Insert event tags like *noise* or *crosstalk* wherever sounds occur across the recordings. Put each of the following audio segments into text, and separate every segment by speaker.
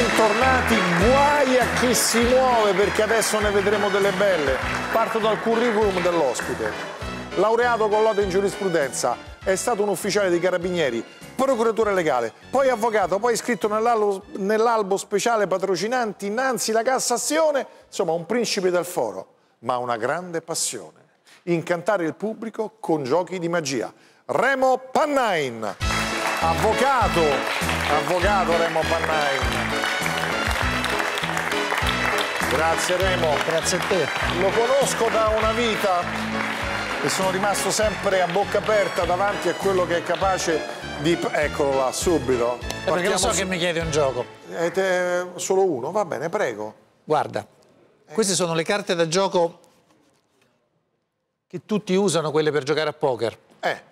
Speaker 1: bentornati. Guai a chi si muove perché adesso ne vedremo delle belle. Parto dal curriculum dell'ospite. Laureato con lode in giurisprudenza, è stato un ufficiale dei carabinieri, procuratore legale, poi avvocato, poi iscritto nell'albo speciale patrocinanti innanzi la Cassazione, insomma un principe del foro, ma una grande passione. Incantare il pubblico con giochi di magia. Remo Pannain, avvocato, avvocato Remo Pannain. Grazie Remo. Grazie a te. Lo conosco da una vita e sono rimasto sempre a bocca aperta davanti a quello che è capace di... Eccolo là, subito. Partiamo eh, perché lo so su... che
Speaker 2: mi chiedi un gioco. Eh, te... Solo uno, va bene, prego. Guarda, eh. queste sono le carte da gioco che tutti usano, quelle per giocare a poker. Eh.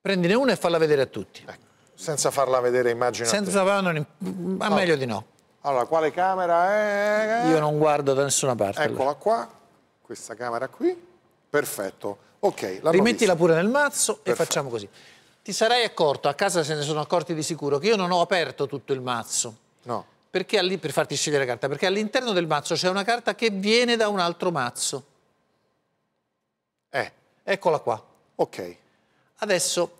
Speaker 2: Prendine una e falla vedere a tutti. Ecco. Senza farla vedere, immagino. Senza farla, non... ma no. meglio di no.
Speaker 1: Allora, quale camera è? Io
Speaker 2: non guardo da nessuna parte. Eccola
Speaker 1: qua, questa camera qui. Perfetto. Ok, Rimettila vista.
Speaker 2: pure nel mazzo Perfetto. e facciamo così. Ti sarai accorto, a casa se ne sono accorti di sicuro, che io non ho aperto tutto il mazzo. No. Perché, per farti scegliere la carta, perché all'interno del mazzo c'è una carta che viene da un altro mazzo. Eh. Eccola qua. Ok. Adesso,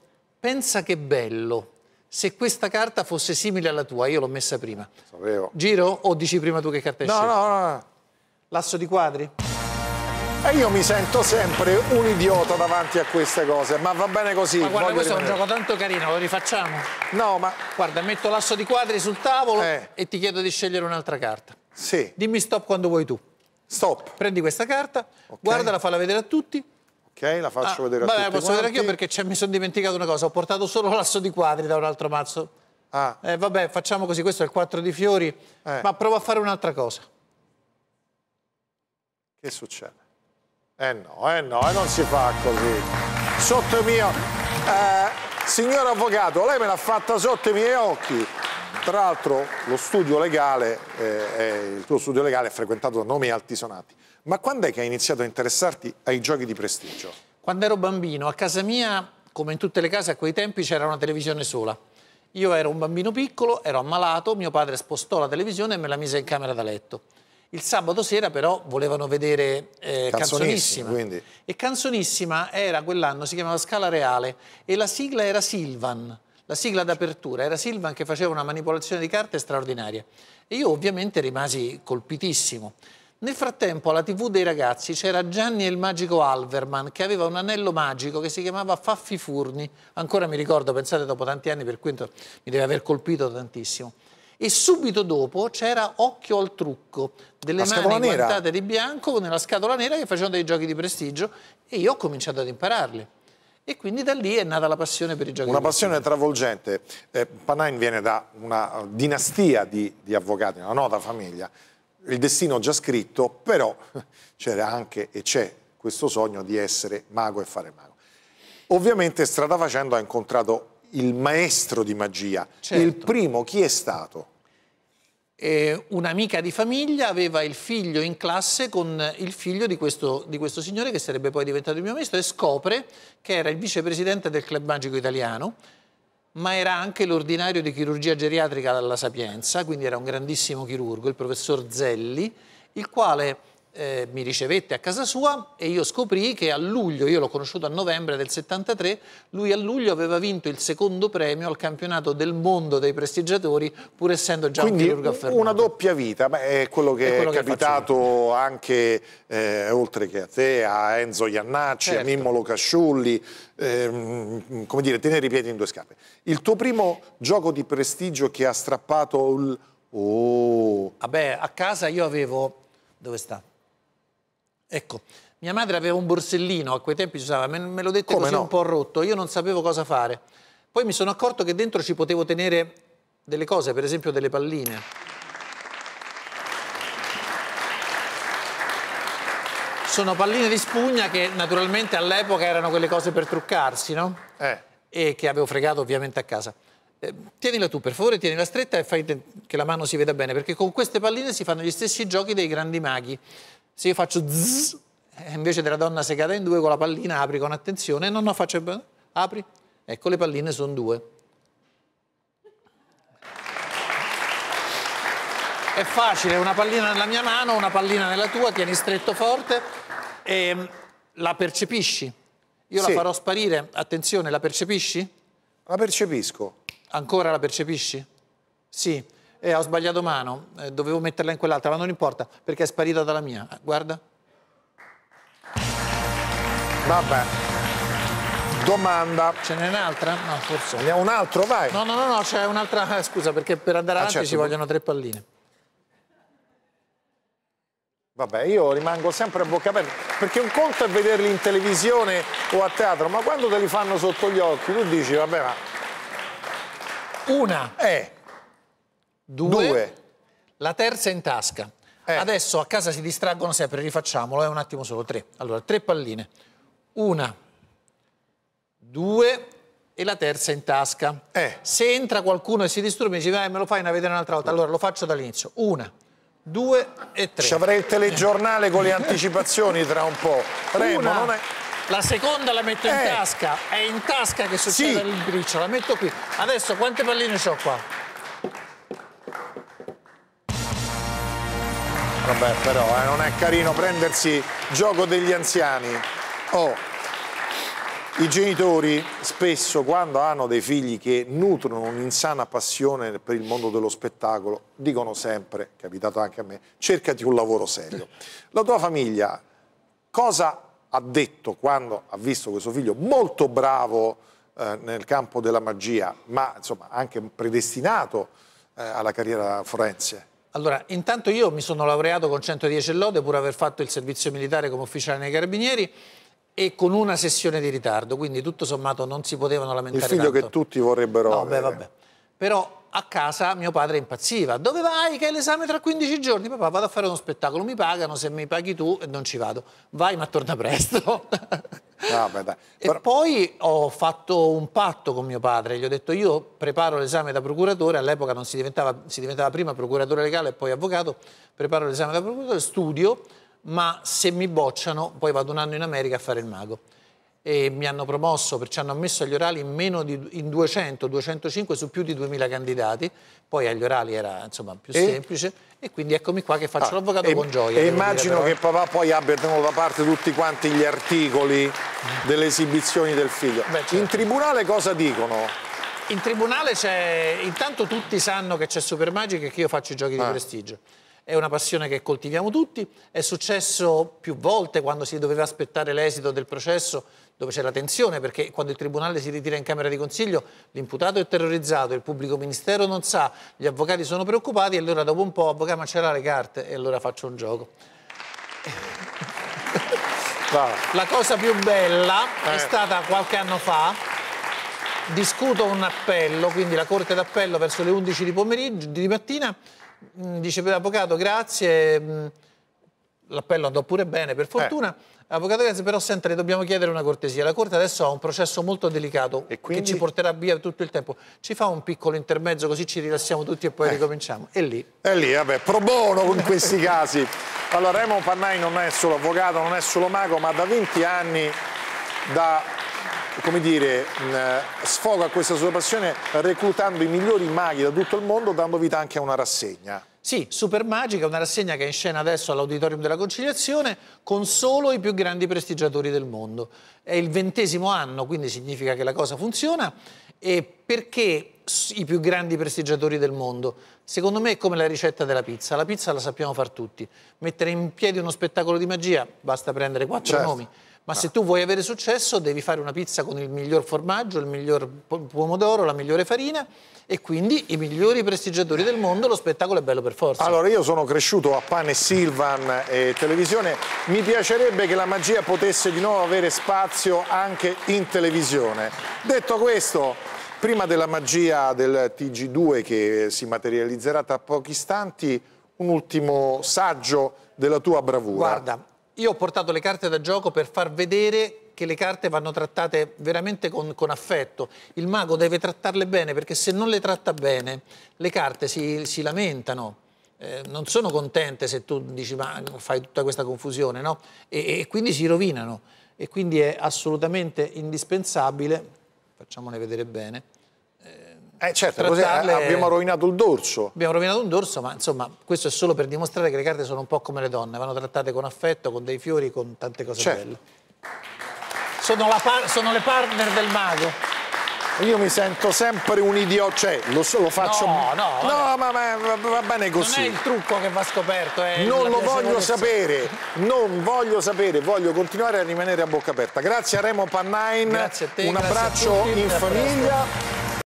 Speaker 2: pensa che bello se questa carta fosse simile alla tua, io l'ho messa prima. Sapevo. Giro o dici prima tu che carta esce? No, no, no, no. Lasso
Speaker 1: di quadri? E io mi sento sempre un idiota davanti a queste cose,
Speaker 2: ma va bene così. Ma guarda, questo rimanere. è un gioco tanto carino, lo rifacciamo? No, ma... Guarda, metto l'asso di quadri sul tavolo eh. e ti chiedo di scegliere un'altra carta. Sì. Dimmi stop quando vuoi tu. Stop. Prendi questa carta, okay. guardala, falla vedere a tutti, Ok, la faccio ah, vedere a vabbè, tutti posso vedere anch'io perché mi sono dimenticato una cosa. Ho portato solo l'asso di quadri da un altro mazzo. Ah. Eh, vabbè, facciamo così, questo è il 4 di fiori. Eh. Ma provo a fare un'altra cosa.
Speaker 1: Che succede? Eh no, eh no, eh non si fa così. Sotto il mio... Eh, signor avvocato, lei me l'ha fatta sotto i miei occhi. Tra l'altro lo studio legale, eh, il tuo studio legale è frequentato da nomi altisonati. Ma quando è che hai iniziato a interessarti ai giochi di prestigio?
Speaker 2: Quando ero bambino, a casa mia, come in tutte le case a quei tempi, c'era una televisione sola. Io ero un bambino piccolo, ero ammalato, mio padre spostò la televisione e me la mise in camera da letto. Il sabato sera però volevano vedere eh, Canzonissima. Canzonissima e Canzonissima era quell'anno, si chiamava Scala Reale e la sigla era Silvan. La sigla d'apertura era Silvan che faceva una manipolazione di carte straordinaria e io ovviamente rimasi colpitissimo. Nel frattempo alla tv dei ragazzi c'era Gianni e il magico Alverman che aveva un anello magico che si chiamava Faffi Furni, ancora mi ricordo, pensate dopo tanti anni per cui mi deve aver colpito tantissimo. E subito dopo c'era Occhio al trucco, delle La mani guantate di bianco nella scatola nera che facevano dei giochi di prestigio e io ho cominciato ad impararli. E quindi da lì è nata la passione per i giochi. Una passione
Speaker 1: travolgente. Eh, Panain viene da una dinastia di, di avvocati, una nota famiglia. Il destino già scritto, però *laughs* c'era anche e c'è questo sogno di essere mago e fare mago. Ovviamente strada facendo ha incontrato il maestro di magia, certo. il primo chi è stato?
Speaker 2: eh, un'amica di famiglia aveva il figlio in classe con il figlio di questo, di questo signore che sarebbe poi diventato il mio maestro e scopre che era il vicepresidente del Club Magico Italiano ma era anche l'ordinario di chirurgia geriatrica alla Sapienza, quindi era un grandissimo chirurgo, il professor Zelli, il quale eh, mi ricevette a casa sua e io scoprì che a luglio, io l'ho conosciuto a novembre del 73, lui a luglio aveva vinto il secondo premio al campionato del mondo dei prestigiatori, pur essendo già Quindi un chirurgo affermato. una
Speaker 1: doppia vita, ma è quello che è, quello è che capitato anche, eh, oltre che a te, a Enzo Iannacci, certo. a Nimmolo Casciulli, eh, come dire, tenere i piedi in due scarpe. Il tuo primo gioco di prestigio che ha
Speaker 2: strappato il... Oh. Vabbè, a casa io avevo... Dove sta? Ecco, mia madre aveva un borsellino, a quei tempi si usava, me, me lo dette così no? un po' rotto, io non sapevo cosa fare. Poi mi sono accorto che dentro ci potevo tenere delle cose, per esempio delle palline. Sono palline di spugna che naturalmente all'epoca erano quelle cose per truccarsi, no? Eh. E che avevo fregato ovviamente a casa. Eh, tienila tu per favore, tienila stretta e fai che la mano si veda bene, perché con queste palline si fanno gli stessi giochi dei grandi maghi se io faccio zzz, eh, invece della donna segata in due, con la pallina apri con attenzione, no, no, faccio, apri, ecco le palline sono due. È facile, una pallina nella mia mano, una pallina nella tua, tieni stretto forte e mm, la percepisci. Io sì. la farò sparire, attenzione, la percepisci? La percepisco. Ancora la percepisci? Sì eh, ho sbagliato mano, eh, dovevo metterla in quell'altra, ma non importa, perché è sparita dalla mia. Eh, guarda. Vabbè. Domanda. Ce n'è un'altra? No, forse. Ne un altro, vai. No, no, no, no c'è un'altra. Eh, scusa, perché per andare ah, avanti ah, certo. ci vogliono tre palline.
Speaker 1: Vabbè, io rimango sempre a bocca aperta, perché un conto è vederli in televisione o a teatro, ma quando te li fanno sotto gli occhi, tu dici, vabbè, ma...
Speaker 2: Una. Eh due, due. la terza in tasca. Eh. Adesso a casa si distraggono sempre, rifacciamolo, è eh, un attimo solo, tre. Allora, tre palline. Una, due e la terza in tasca. Eh. Se entra qualcuno e si disturba, mi dice, ah, me lo fai una vedere un'altra volta. Allora, lo faccio dall'inizio. Una,
Speaker 1: due e tre. Ci avrei il telegiornale con le anticipazioni tra un po'. Remo, una, non è...
Speaker 2: La seconda la metto in eh. tasca, è in tasca che succede sì. il briccio, la metto qui. Adesso quante palline ho qua?
Speaker 1: Vabbè, però eh, non è carino prendersi gioco degli anziani. Oh, i genitori spesso quando hanno dei figli che nutrono un'insana passione per il mondo dello spettacolo, dicono sempre, capitato anche a me, cercati un lavoro serio. La tua famiglia cosa ha detto quando ha visto questo figlio molto bravo eh, nel campo della magia, ma insomma anche predestinato eh, alla carriera forense?
Speaker 2: Allora, intanto io mi sono laureato con 110 lode pur aver fatto il servizio militare come ufficiale nei Carabinieri e con una sessione di ritardo, quindi tutto sommato non si potevano lamentare Il figlio tanto. che
Speaker 1: tutti vorrebbero no, avere. Beh, vabbè.
Speaker 2: Però a casa mio padre impazziva. Dove vai? Che hai l'esame tra 15 giorni? Papà, vado a fare uno spettacolo, mi pagano, se mi paghi tu non ci vado. Vai, ma torna presto. No, beh, *laughs* e Però... poi ho fatto un patto con mio padre, gli ho detto io preparo l'esame da procuratore, all'epoca non si diventava, si diventava prima procuratore legale e poi avvocato, preparo l'esame da procuratore, studio, ma se mi bocciano poi vado un anno in America a fare il mago e mi hanno promosso, perciò hanno ammesso agli orali in meno di in 200, 205 su più di 2000 candidati, poi agli orali era insomma più e? semplice e quindi eccomi qua che faccio ah, l'avvocato con gioia. E immagino dire, che papà
Speaker 1: poi abbia tenuto da parte tutti quanti gli articoli delle esibizioni del figlio. Beh, certo. In tribunale cosa dicono?
Speaker 2: In tribunale c'è, intanto tutti sanno che c'è Supermagic e che io faccio i giochi ah. di prestigio è una passione che coltiviamo tutti, è successo più volte quando si doveva aspettare l'esito del processo dove c'è la tensione, perché quando il Tribunale si ritira in Camera di Consiglio l'imputato è terrorizzato, il pubblico ministero non sa, gli avvocati sono preoccupati e allora dopo un po' avvocato ma c'era le carte e allora faccio un gioco. la cosa più bella eh. è stata qualche anno fa discuto un appello, quindi la Corte d'Appello verso le 11 di pomeriggio, di mattina, mm, dice per l'avvocato grazie, mm, l'appello andò pure bene per eh. fortuna, eh. Avvocato Grazie, però senta, le dobbiamo chiedere una cortesia. La Corte adesso ha un processo molto delicato quindi... che ci porterà via tutto il tempo. Ci fa un piccolo intermezzo così ci rilassiamo tutti e poi eh. ricominciamo. è lì.
Speaker 1: È lì, vabbè, pro bono in questi casi. Allora, Remo Pannai non è solo avvocato, non è solo mago, ma da 20 anni da come dire, mm, sfoga questa sua passione reclutando i migliori maghi da tutto il mondo, dando vita anche a una rassegna.
Speaker 2: Sì, Super Magica, una rassegna che è in scena adesso all'Auditorium della Conciliazione con solo i più grandi prestigiatori del mondo. È il ventesimo anno, quindi significa che la cosa funziona. E perché i più grandi prestigiatori del mondo? Secondo me è come la ricetta della pizza. La pizza la sappiamo far tutti. Mettere in piedi uno spettacolo di magia, basta prendere quattro certo. nomi ma ah. se tu vuoi avere successo devi fare una pizza con il miglior formaggio, il miglior pomodoro, la migliore farina e quindi i migliori prestigiatori del mondo, lo spettacolo è bello per forza. Allora
Speaker 1: io sono cresciuto a pane Silvan e televisione, mi piacerebbe che la magia potesse di nuovo avere spazio anche in televisione. Detto questo, prima della magia del TG2 che si materializzerà tra pochi istanti, un ultimo saggio della tua bravura. Guarda,
Speaker 2: io ho portato le carte da gioco per far vedere che le carte vanno trattate veramente con, con, affetto. Il mago deve trattarle bene perché se non le tratta bene le carte si, si lamentano. Eh, non sono contente se tu dici ma fai tutta questa confusione, no? E, e quindi si rovinano. E quindi è assolutamente indispensabile, facciamone vedere bene, eh certo, così eh, abbiamo rovinato il dorso. Abbiamo rovinato un dorso, ma insomma questo è solo per dimostrare che le carte sono un po' come le donne, vanno trattate con affetto, con dei fiori, con tante cose certo. belle. Sono, sono, le partner del
Speaker 1: mago. Io mi sento sempre un idiota, cioè lo, so, lo faccio... No, no, no
Speaker 2: ma, ma, va bene così. Non è il trucco che va scoperto, è Non lo voglio sapere,
Speaker 1: non voglio sapere, voglio continuare a rimanere a bocca aperta. Grazie a Remo Pannain, grazie a te, un abbraccio in famiglia.